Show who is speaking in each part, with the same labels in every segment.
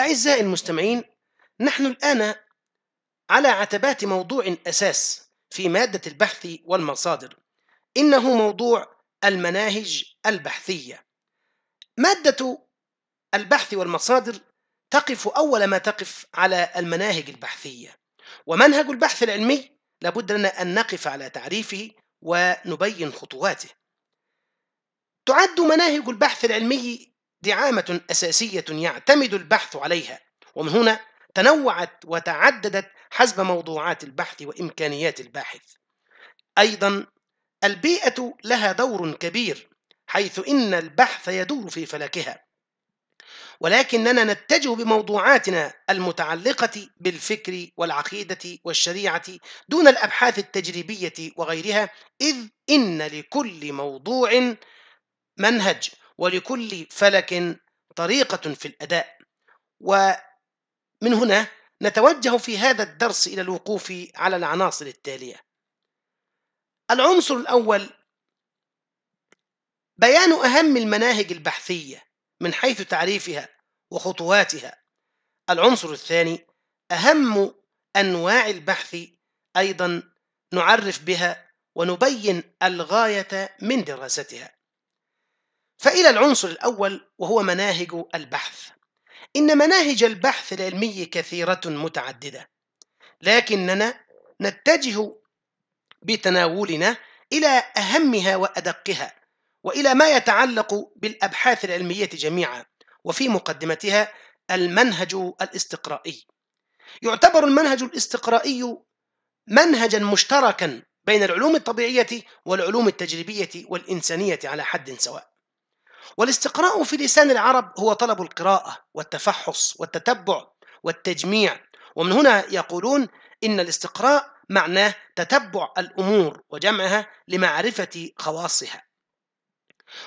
Speaker 1: أعزائي المستمعين نحن الآن على عتبات موضوع أساس في مادة البحث والمصادر إنه موضوع المناهج البحثية مادة البحث والمصادر تقف أول ما تقف على المناهج البحثية ومنهج البحث العلمي لابد لنا أن نقف على تعريفه ونبين خطواته تعد مناهج البحث العلمي دعامة أساسية يعتمد البحث عليها ومن هنا تنوعت وتعددت حسب موضوعات البحث وإمكانيات الباحث أيضا البيئة لها دور كبير حيث إن البحث يدور في فلكها ولكننا نتجه بموضوعاتنا المتعلقة بالفكر والعقيدة والشريعة دون الأبحاث التجريبية وغيرها إذ إن لكل موضوع منهج ولكل فلك طريقة في الأداء ومن هنا نتوجه في هذا الدرس إلى الوقوف على العناصر التالية العنصر الأول بيان أهم المناهج البحثية من حيث تعريفها وخطواتها العنصر الثاني أهم أنواع البحث أيضا نعرف بها ونبين الغاية من دراستها فإلى العنصر الأول وهو مناهج البحث إن مناهج البحث العلمي كثيرة متعددة لكننا نتجه بتناولنا إلى أهمها وأدقها وإلى ما يتعلق بالأبحاث العلمية جميعا وفي مقدمتها المنهج الاستقرائي يعتبر المنهج الاستقرائي منهجا مشتركا بين العلوم الطبيعية والعلوم التجريبية والإنسانية على حد سواء والاستقراء في لسان العرب هو طلب القراءة والتفحص والتتبع والتجميع ومن هنا يقولون إن الاستقراء معناه تتبع الأمور وجمعها لمعرفة خواصها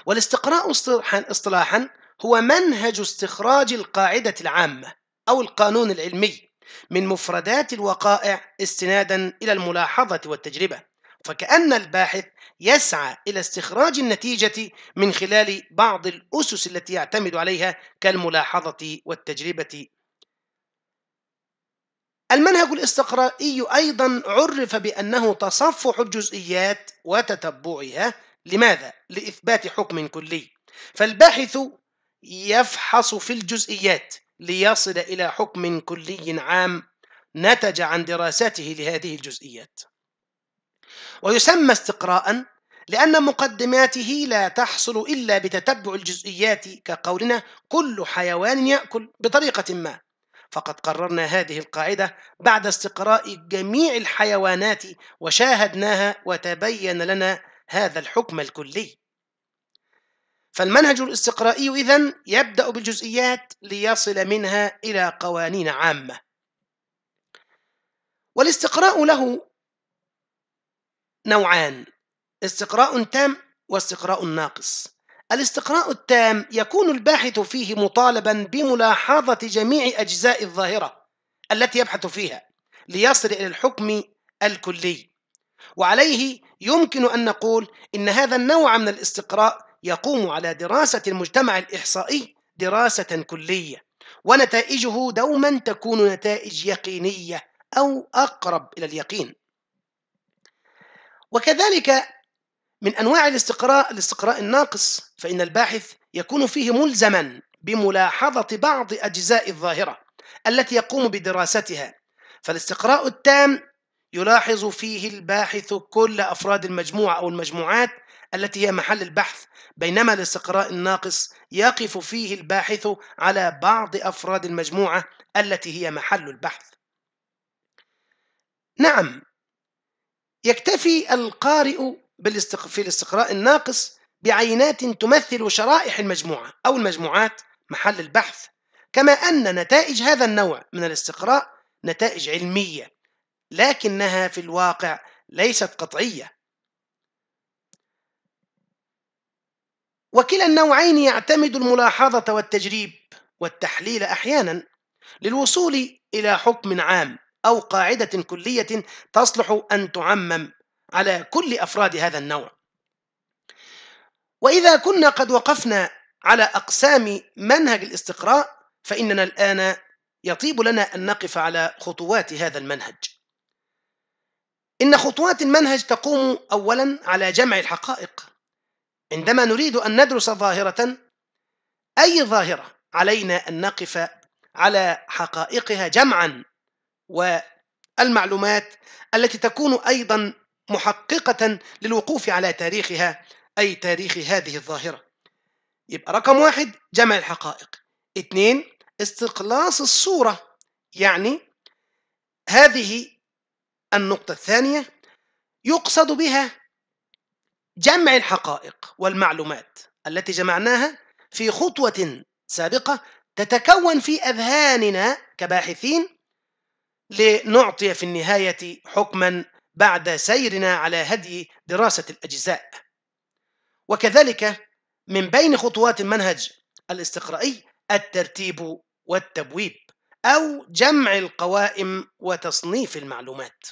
Speaker 1: والاستقراء اصطلاحا هو منهج استخراج القاعدة العامة أو القانون العلمي من مفردات الوقائع استنادا إلى الملاحظة والتجربة فكأن الباحث يسعى إلى استخراج النتيجة من خلال بعض الأسس التي يعتمد عليها كالملاحظة والتجربة المنهج الاستقرائي أيضا عرف بأنه تصفح الجزئيات وتتبعها لماذا؟ لإثبات حكم كلي فالباحث يفحص في الجزئيات ليصل إلى حكم كلي عام نتج عن دراساته لهذه الجزئيات ويسمى استقراء لأن مقدماته لا تحصل إلا بتتبع الجزئيات كقولنا كل حيوان يأكل بطريقة ما فقد قررنا هذه القاعدة بعد استقراء جميع الحيوانات وشاهدناها وتبين لنا هذا الحكم الكلي فالمنهج الاستقرائي إذن يبدأ بالجزئيات ليصل منها إلى قوانين عامة والاستقراء له نوعان استقراء تام واستقراء ناقص الاستقراء التام يكون الباحث فيه مطالبا بملاحظة جميع أجزاء الظاهرة التي يبحث فيها ليصل إلى الحكم الكلي وعليه يمكن أن نقول إن هذا النوع من الاستقراء يقوم على دراسة المجتمع الإحصائي دراسة كلية ونتائجه دوما تكون نتائج يقينية أو أقرب إلى اليقين وكذلك من أنواع الاستقراء الاستقراء الناقص فإن الباحث يكون فيه ملزما بملاحظة بعض أجزاء الظاهرة التي يقوم بدراستها فالاستقراء التام يلاحظ فيه الباحث كل أفراد المجموعة أو المجموعات التي هي محل البحث بينما الاستقراء الناقص يقف فيه الباحث على بعض أفراد المجموعة التي هي محل البحث نعم يكتفي القارئ في الاستقراء الناقص بعينات تمثل شرائح المجموعة أو المجموعات محل البحث كما أن نتائج هذا النوع من الاستقراء نتائج علمية لكنها في الواقع ليست قطعية وكلا النوعين يعتمد الملاحظة والتجريب والتحليل أحيانا للوصول إلى حكم عام أو قاعدة كلية تصلح أن تعمم على كل أفراد هذا النوع وإذا كنا قد وقفنا على أقسام منهج الاستقراء فإننا الآن يطيب لنا أن نقف على خطوات هذا المنهج إن خطوات المنهج تقوم أولا على جمع الحقائق عندما نريد أن ندرس ظاهرة أي ظاهرة علينا أن نقف على حقائقها جمعا والمعلومات التي تكون أيضا محققة للوقوف على تاريخها أي تاريخ هذه الظاهرة يبقى رقم واحد جمع الحقائق اثنين استقلاص الصورة يعني هذه النقطة الثانية يقصد بها جمع الحقائق والمعلومات التي جمعناها في خطوة سابقة تتكون في أذهاننا كباحثين لنعطي في النهاية حكما بعد سيرنا على هدي دراسة الأجزاء وكذلك من بين خطوات المنهج الاستقرائي الترتيب والتبويب أو جمع القوائم وتصنيف المعلومات